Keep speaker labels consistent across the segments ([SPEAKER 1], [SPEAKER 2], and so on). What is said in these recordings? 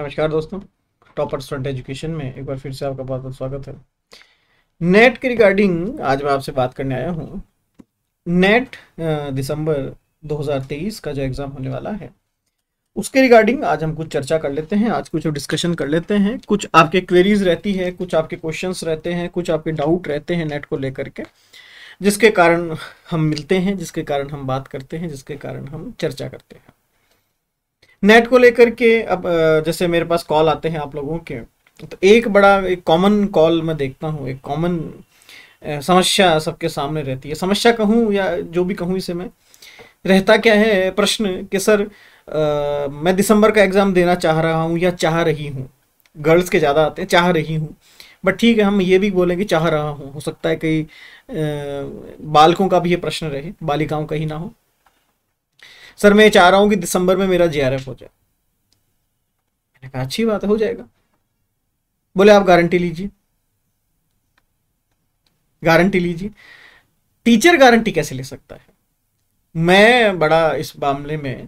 [SPEAKER 1] नमस्कार दोस्तों topper student education में एक बार फिर से आपका बहुत बहुत स्वागत है नेट के रिगार्डिंग आज मैं आपसे बात करने आया हूँ नेट दिसंबर 2023 का जो एग्ज़ाम होने वाला है उसके रिगार्डिंग आज हम कुछ चर्चा कर लेते हैं आज कुछ डिस्कशन कर लेते हैं कुछ आपके क्वेरीज रहती है कुछ आपके क्वेश्चन रहते हैं कुछ आपके डाउट रहते हैं नेट को लेकर के जिसके कारण हम मिलते हैं जिसके कारण हम बात करते हैं जिसके कारण हम चर्चा करते हैं नेट को लेकर के अब जैसे मेरे पास कॉल आते हैं आप लोगों के तो एक बड़ा एक कॉमन कॉल मैं देखता हूँ एक कॉमन समस्या सबके सामने रहती है समस्या कहूँ या जो भी कहूँ इसे मैं रहता क्या है प्रश्न कि सर आ, मैं दिसंबर का एग्ज़ाम देना चाह रहा हूँ या चाह रही हूँ गर्ल्स के ज़्यादा आते हैं चाह रही हूँ बट ठीक है हम ये भी बोलेंगे चाह रहा हूँ हो सकता है कई बालकों का भी ये प्रश्न रहे बालिकाओं का ही ना हो सर मैं चाह रहा हूँ कि दिसंबर में मेरा जे हो जाए मैंने कहा अच्छी बात हो जाएगा बोले आप गारंटी लीजिए गारंटी लीजिए टीचर गारंटी कैसे ले सकता है मैं बड़ा इस मामले में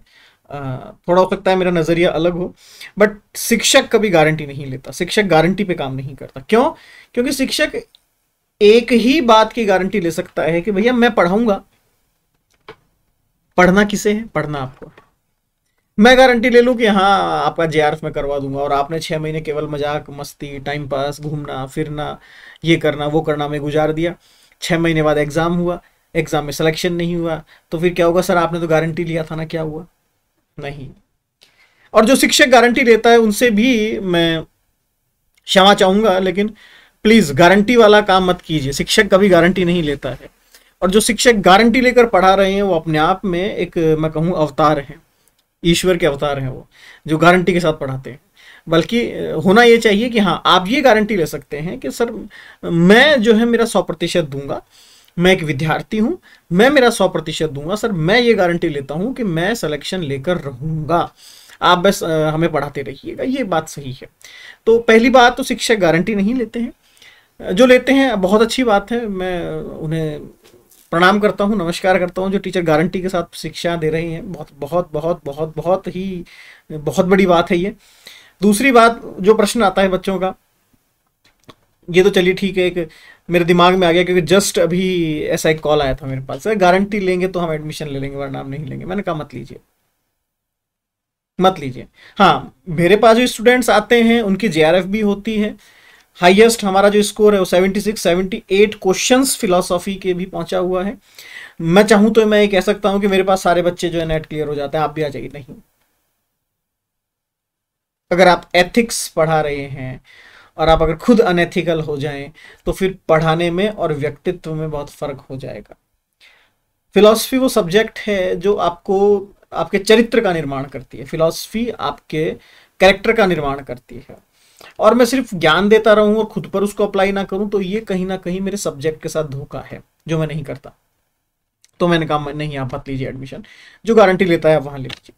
[SPEAKER 1] थोड़ा हो सकता है मेरा नज़रिया अलग हो बट शिक्षक कभी गारंटी नहीं लेता शिक्षक गारंटी पे काम नहीं करता क्यों क्योंकि शिक्षक एक ही बात की गारंटी ले सकता है कि भैया मैं पढ़ाऊंगा पढ़ना किसे है पढ़ना आपको मैं गारंटी ले लूं कि हाँ आपका जे में करवा दूंगा और आपने छह महीने केवल मजाक मस्ती टाइम पास घूमना फिरना ये करना वो करना में गुजार दिया छः महीने बाद एग्ज़ाम हुआ एग्ज़ाम में सिलेक्शन नहीं हुआ तो फिर क्या होगा सर आपने तो गारंटी लिया था ना क्या हुआ नहीं और जो शिक्षक गारंटी लेता है उनसे भी मैं क्षमा चाहूंगा लेकिन प्लीज़ गारंटी वाला काम मत कीजिए शिक्षक कभी गारंटी नहीं लेता है और जो शिक्षक गारंटी लेकर पढ़ा रहे हैं वो अपने आप में एक मैं कहूँ अवतार हैं ईश्वर के अवतार हैं वो जो गारंटी के साथ पढ़ाते हैं बल्कि होना ये चाहिए कि हाँ आप ये गारंटी ले सकते हैं कि सर मैं जो है मेरा सौ प्रतिशत दूंगा मैं एक विद्यार्थी हूँ मैं मेरा सौ प्रतिशत दूंगा सर मैं ये गारंटी लेता हूँ कि मैं सिलेक्शन लेकर रहूँगा आप बस हमें पढ़ाते रहिएगा ये बात सही है तो पहली बात तो शिक्षक गारंटी नहीं लेते हैं जो लेते हैं बहुत अच्छी बात है मैं उन्हें प्रणाम करता हूँ नमस्कार करता हूँ जो टीचर गारंटी के साथ शिक्षा दे रही हैं बहुत बहुत बहुत बहुत बहुत ही बहुत बड़ी बात है ये दूसरी बात जो प्रश्न आता है बच्चों का ये तो चलिए ठीक है एक मेरे दिमाग में आ गया क्योंकि जस्ट अभी ऐसा एक कॉल आया था मेरे पास गारंटी लेंगे तो हम एडमिशन ले लेंगे वरना नहीं लेंगे मैंने कहा मत लीजिए मत लीजिए हाँ मेरे पास जो स्टूडेंट्स आते हैं उनकी जे भी होती है हाईएस्ट हमारा जो स्कोर है वो 76 78 क्वेश्चंस फिलोसॉफी के भी पहुंचा हुआ है मैं चाहूं तो मैं ये कह सकता हूं कि मेरे पास सारे बच्चे जो है नेट क्लियर हो जाते हैं आप भी आ जाइए नहीं अगर आप एथिक्स पढ़ा रहे हैं और आप अगर खुद अनएथिकल हो जाएं तो फिर पढ़ाने में और व्यक्तित्व में बहुत फर्क हो जाएगा फिलॉसफी वो सब्जेक्ट है जो आपको आपके चरित्र का निर्माण करती है फिलॉसफी आपके कैरेक्टर का निर्माण करती है और मैं सिर्फ ज्ञान देता रहूं और खुद पर उसको अप्लाई ना करूं तो ये कहीं ना कहीं मेरे सब्जेक्ट के साथ धोखा है जो मैं नहीं करता तो मैंने कहा नहीं आप मत लीजिए एडमिशन जो गारंटी लेता है वहां ले लीजिए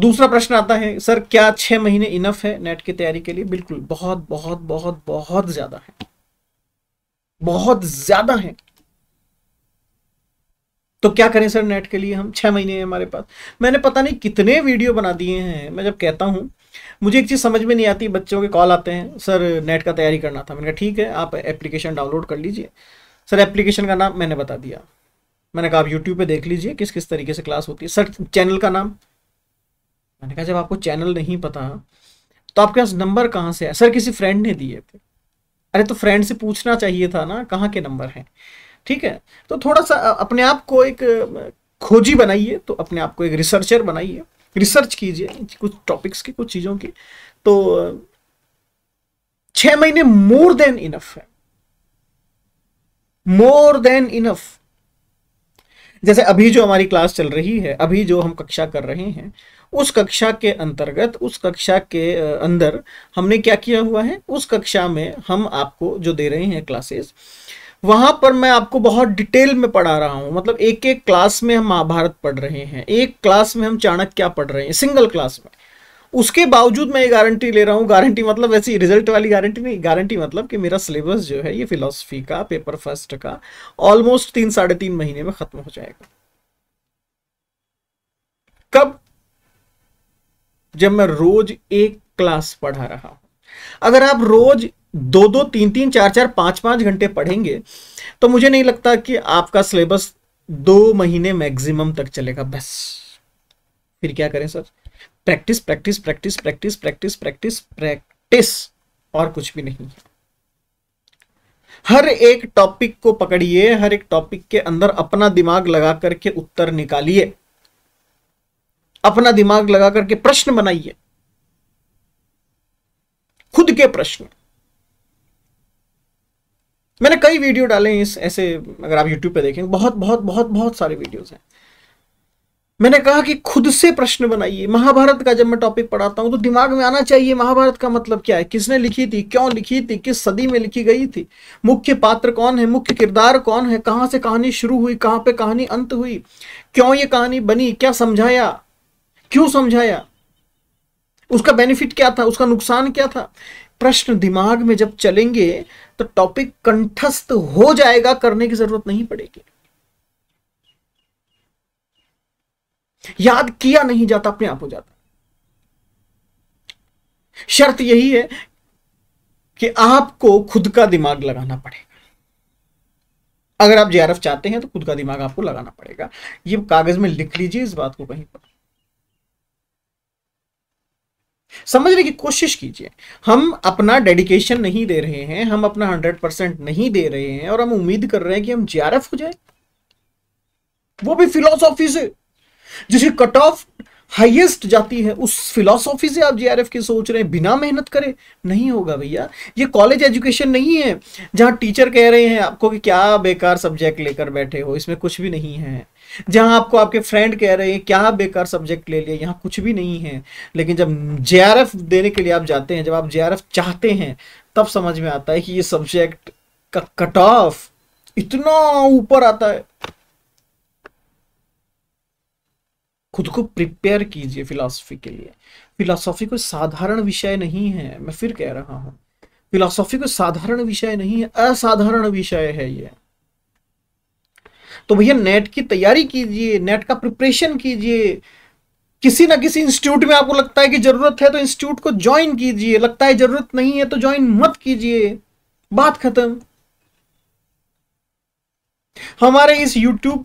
[SPEAKER 1] दूसरा प्रश्न आता है सर क्या छह महीने इनफ है नेट की तैयारी के लिए बिल्कुल बहुत बहुत बहुत बहुत ज्यादा है बहुत ज्यादा है तो क्या करें सर नेट के लिए हम छह महीने हैं हमारे पास मैंने पता नहीं कितने वीडियो बना दिए हैं मैं जब कहता हूं मुझे एक चीज़ समझ में नहीं आती बच्चों के कॉल आते हैं सर नेट का तैयारी करना था मैंने कहा ठीक है आप एप्लीकेशन डाउनलोड कर लीजिए सर एप्लीकेशन का नाम मैंने बता दिया मैंने कहा आप यूट्यूब पे देख लीजिए किस किस तरीके से क्लास होती है सर चैनल का नाम मैंने कहा जब आपको चैनल नहीं पता तो आपके पास नंबर कहाँ से है सर किसी फ्रेंड ने दिए थे अरे तो फ्रेंड से पूछना चाहिए था ना कहाँ के नंबर हैं ठीक है तो थोड़ा सा अपने आप को एक खोजी बनाइए तो अपने आप को एक रिसर्चर बनाइए रिसर्च कीजिए कुछ टॉपिक्स की कुछ चीज़ों की तो छह महीने मोर देन इनफ है मोर देन इनफ जैसे अभी जो हमारी क्लास चल रही है अभी जो हम कक्षा कर रहे हैं उस कक्षा के अंतर्गत उस कक्षा के अंदर हमने क्या किया हुआ है उस कक्षा में हम आपको जो दे रहे हैं क्लासेस वहां पर मैं आपको बहुत डिटेल में पढ़ा रहा हूं मतलब एक एक क्लास में हम महाभारत पढ़ रहे हैं एक क्लास में हम चाणक्य पढ़ रहे हैं सिंगल क्लास में उसके बावजूद मैं ये गारंटी ले रहा हूँ गारंटी मतलब वैसी रिजल्ट वाली गारंटी नहीं गारंटी मतलब कि मेरा सिलेबस जो है ये फिलोसफी का पेपर फर्स्ट का ऑलमोस्ट तीन साढ़े तीन महीने में ख़त्म हो जाएगा कब जब मैं रोज एक क्लास पढ़ा रहा हूं अगर आप रोज दो दो तीन तीन चार चार पांच पांच घंटे पढ़ेंगे तो मुझे नहीं लगता कि आपका सिलेबस दो महीने मैक्सिमम तक चलेगा बस फिर क्या करें sir practice practice practice practice practice practice practice और कुछ भी नहीं हर एक टॉपिक को पकड़िए हर एक टॉपिक के अंदर अपना दिमाग लगा करके उत्तर निकालिए अपना दिमाग लगा करके प्रश्न बनाइए खुद के प्रश्न मैंने कई वीडियो डाले इस ऐसे अगर आप यूट्यूब पे देखें बहुत बहुत बहुत बहुत सारे वीडियोस हैं मैंने कहा कि खुद से प्रश्न बनाइए महाभारत का जब मैं टॉपिक पढ़ाता हूँ तो दिमाग में आना चाहिए महाभारत का मतलब क्या है किसने लिखी थी क्यों लिखी थी किस सदी में लिखी गई थी मुख्य पात्र कौन है मुख्य किरदार कौन है कहाँ से कहानी शुरू हुई कहाँ पे कहानी अंत हुई क्यों ये कहानी बनी क्या समझाया क्यों समझाया उसका बेनिफिट क्या था उसका नुकसान क्या था प्रश्न दिमाग में जब चलेंगे तो टॉपिक कंठस्थ हो जाएगा करने की जरूरत नहीं पड़ेगी याद किया नहीं जाता अपने आप हो जाता शर्त यही है कि आपको खुद का दिमाग लगाना पड़ेगा अगर आप जे चाहते हैं तो खुद का दिमाग आपको लगाना पड़ेगा ये कागज में लिख लीजिए इस बात को कहीं पर समझने की कोशिश कीजिए हम अपना डेडिकेशन नहीं दे रहे हैं हम अपना हंड्रेड परसेंट नहीं दे रहे हैं और हम उम्मीद कर रहे हैं कि हम जे हो जाए वो भी फिलोसॉफी से जिसकी कट ऑफ हाईएस्ट जाती है उस फिलॉसफी से आप जीआरएफ की सोच रहे हैं बिना मेहनत करे नहीं होगा भैया ये कॉलेज एजुकेशन नहीं है जहां टीचर कह रहे हैं आपको कि क्या बेकार सब्जेक्ट लेकर बैठे हो इसमें कुछ भी नहीं है जहाँ आपको आपके फ्रेंड कह रहे हैं क्या बेकार सब्जेक्ट ले लिया यहाँ कुछ भी नहीं है लेकिन जब जे देने के लिए आप जाते हैं जब आप जे चाहते हैं तब समझ में आता है कि ये सब्जेक्ट का कट ऑफ इतना ऊपर आता है खुद को प्रिपेयर कीजिए फिलॉसफी के लिए फिलॉसफी कोई साधारण विषय नहीं है मैं फिर कह रहा हूं फिलॉसफी कोई साधारण विषय नहीं है असाधारण विषय है ये तो भैया नेट की तैयारी कीजिए नेट का प्रिपरेशन कीजिए किसी ना किसी इंस्टीट्यूट में आपको लगता है कि जरूरत है तो इंस्टीट्यूट को ज्वाइन कीजिए लगता है जरूरत नहीं है तो ज्वाइन मत कीजिए बात खत्म हमारे इस यूट्यूब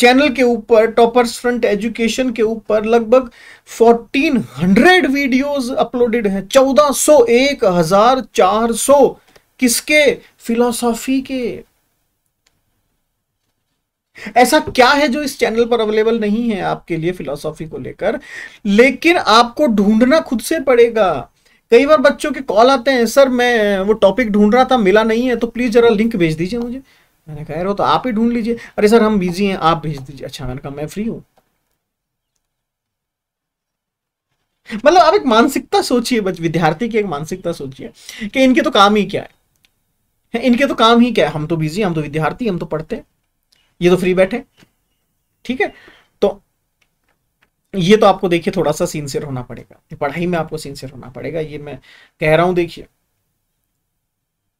[SPEAKER 1] चैनल के ऊपर टॉपर्स फ्रंट एजुकेशन के ऊपर लगभग 1400 वीडियोस अपलोडेड हैं चार 1400 किसके फिलोसॉफी के ऐसा क्या है जो इस चैनल पर अवेलेबल नहीं है आपके लिए फिलोसॉफी को लेकर लेकिन आपको ढूंढना खुद से पड़ेगा कई बार बच्चों के कॉल आते हैं सर मैं वो टॉपिक ढूंढ रहा था मिला नहीं है तो प्लीज जरा लिंक भेज दीजिए मुझे मैंने कहा यार वो तो आप ही ढूंढ लीजिए अरे सर हम बिजी हैं आप भेज दीजिए अच्छा मैंने कहा मैं फ्री हूँ मतलब आप एक मानसिकता सोचिए बच विद्यार्थी की एक मानसिकता सोचिए कि इनके तो काम ही क्या है इनके तो काम ही क्या है हम तो बिजी हम तो विद्यार्थी हम तो पढ़ते ये तो फ्री बैठे ठीक है तो ये तो आपको देखिए थोड़ा सा सीनसियर होना पड़ेगा पढ़ाई में आपको सिंसियर होना पड़ेगा ये मैं कह रहा हूं देखिए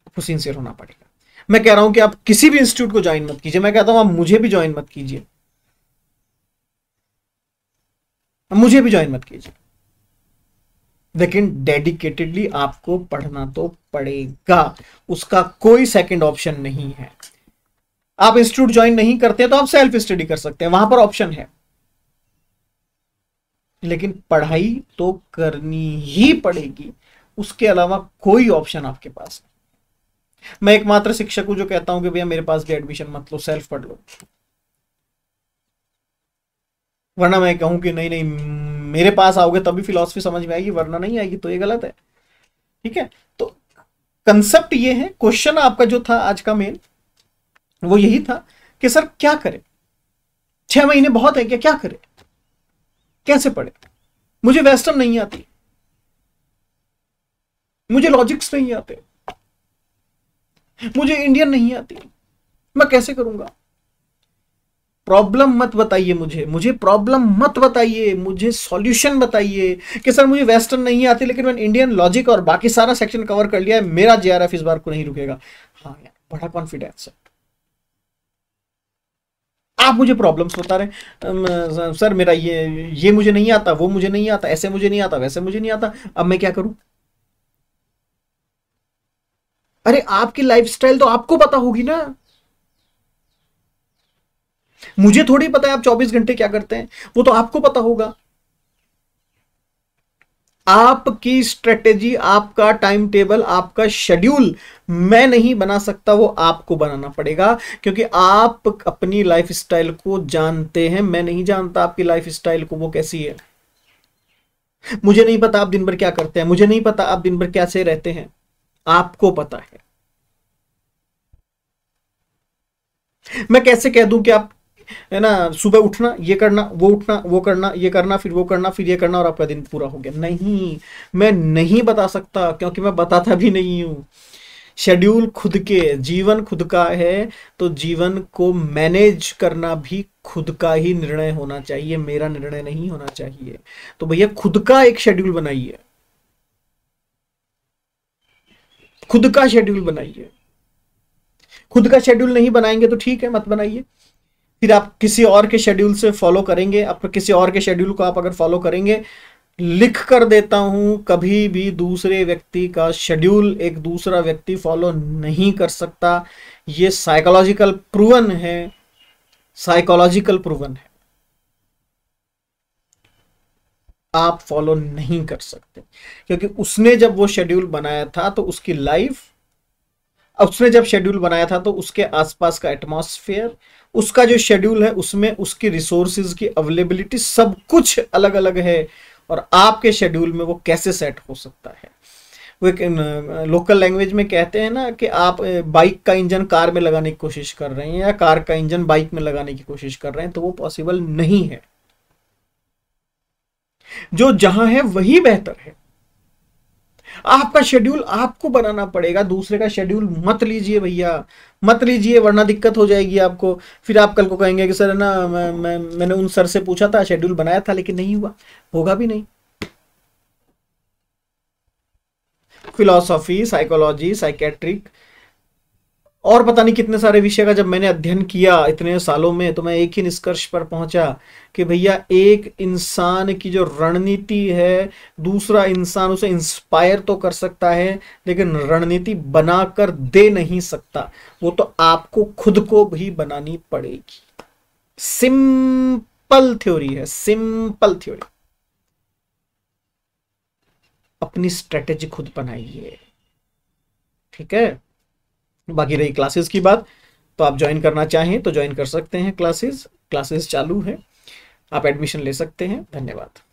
[SPEAKER 1] आपको सिंसियर होना पड़ेगा मैं कह रहा हूं कि आप किसी भी इंस्टीट्यूट को ज्वाइन मत कीजिए मैं कहता हूं आप मुझे भी ज्वाइन मत कीजिए मुझे भी ज्वाइन मत कीजिए लेकिन डेडिकेटेडली आपको पढ़ना तो पड़ेगा उसका कोई सेकंड ऑप्शन नहीं है आप इंस्टीट्यूट ज्वाइन नहीं करते तो आप सेल्फ स्टडी कर सकते हैं वहां पर ऑप्शन है लेकिन पढ़ाई तो करनी ही पड़ेगी उसके अलावा कोई ऑप्शन आपके पास नहीं मैं एकमात्र शिक्षक हूं जो कहता हूं कि भैया मेरे पास भी एडमिशन मत लो सेल्फ पढ़ लो वरना मैं कहूं कि नहीं नहीं मेरे पास आओगे तभी फिलोसफी समझ में आएगी वरना नहीं आएगी तो ये गलत है ठीक है तो कंसेप्ट ये है क्वेश्चन आपका जो था आज का मेन वो यही था कि सर क्या करें छह महीने बहुत है क्या क्या करें कैसे पढ़े मुझे वेस्टर्न नहीं आती मुझे लॉजिक्स नहीं आते मुझे इंडियन नहीं आती मैं कैसे करूंगा प्रॉब्लम मत बताइए मुझे मुझे प्रॉब्लम मत बताइए मुझे सॉल्यूशन बताइए कि सर मुझे वेस्टर्न नहीं आती लेकिन मैंने इंडियन लॉजिक और बाकी सारा सेक्शन कवर कर लिया है मेरा जे इस बार को नहीं रुकेगा हाँ यार बड़ा कॉन्फिडेंस है आप मुझे प्रॉब्लम्स बता रहे सर मेरा ये ये मुझे नहीं आता वो मुझे नहीं आता ऐसे मुझे नहीं आता वैसे मुझे नहीं आता अब मैं क्या करूं अरे आपकी लाइफस्टाइल तो आपको पता होगी ना मुझे थोड़ी पता है आप 24 घंटे क्या करते हैं वो तो आपको पता होगा आपकी स्ट्रेटेजी आपका टाइम टेबल आपका शेड्यूल मैं नहीं बना सकता वो आपको बनाना पड़ेगा क्योंकि आप अपनी लाइफस्टाइल को जानते हैं मैं नहीं जानता आपकी लाइफस्टाइल को वो कैसी है मुझे नहीं पता आप दिन भर क्या करते हैं मुझे नहीं पता आप दिन भर कैसे रहते हैं आपको पता है मैं कैसे कह दूं कि आप है ना सुबह उठना ये करना वो उठना वो करना ये करना फिर वो करना फिर ये करना और आपका दिन पूरा हो गया नहीं मैं नहीं बता सकता क्योंकि मैं बताता भी नहीं हूं शेड्यूल खुद के जीवन खुद का है तो जीवन को मैनेज करना भी खुद का ही निर्णय होना चाहिए मेरा निर्णय नहीं होना चाहिए तो भैया खुद का एक शेड्यूल बनाइए खुद का शेड्यूल बनाइए खुद का शेड्यूल नहीं बनाएंगे तो ठीक है मत बनाइए फिर आप किसी और के शेड्यूल से फॉलो करेंगे आप किसी और के शेड्यूल को आप अगर फॉलो करेंगे लिख कर देता हूं कभी भी दूसरे व्यक्ति का शेड्यूल एक दूसरा व्यक्ति फॉलो नहीं कर सकता ये साइकोलॉजिकल प्रूवन है साइकोलॉजिकल प्रूवन है आप फॉलो नहीं कर सकते क्योंकि उसने जब वो शेड्यूल बनाया था तो उसकी लाइफ उसने जब शेड्यूल बनाया था तो उसके आसपास का एटमॉस्फेयर उसका जो शेड्यूल है उसमें उसकी रिसोर्सिस की अवेलेबिलिटी सब कुछ अलग अलग है और आपके शेड्यूल में वो कैसे सेट हो सकता है वो एक लोकल लैंग्वेज में कहते हैं ना कि आप बाइक का इंजन कार में लगाने की कोशिश कर रहे हैं या कार का इंजन बाइक में लगाने की कोशिश कर रहे हैं तो वो पॉसिबल नहीं है जो जहां है वही बेहतर है आपका शेड्यूल आपको बनाना पड़ेगा दूसरे का शेड्यूल मत लीजिए भैया मत लीजिए वरना दिक्कत हो जाएगी आपको फिर आप कल को कहेंगे कि सर ना मैं, मैं मैंने उन सर से पूछा था शेड्यूल बनाया था लेकिन नहीं हुआ होगा भी नहीं फिलोसॉफी साइकोलॉजी साइकेट्रिक और पता नहीं कितने सारे विषय का जब मैंने अध्ययन किया इतने सालों में तो मैं एक ही निष्कर्ष पर पहुंचा कि भैया एक इंसान की जो रणनीति है दूसरा इंसान उसे इंस्पायर तो कर सकता है लेकिन रणनीति बनाकर दे नहीं सकता वो तो आपको खुद को भी बनानी पड़ेगी सिंपल थ्योरी है सिंपल थ्योरी अपनी स्ट्रेटेजी खुद बनाइए ठीक है बाकी रही क्लासेस की बात तो आप ज्वाइन करना चाहें तो ज्वाइन कर सकते हैं क्लासेस क्लासेस चालू है आप एडमिशन ले सकते हैं धन्यवाद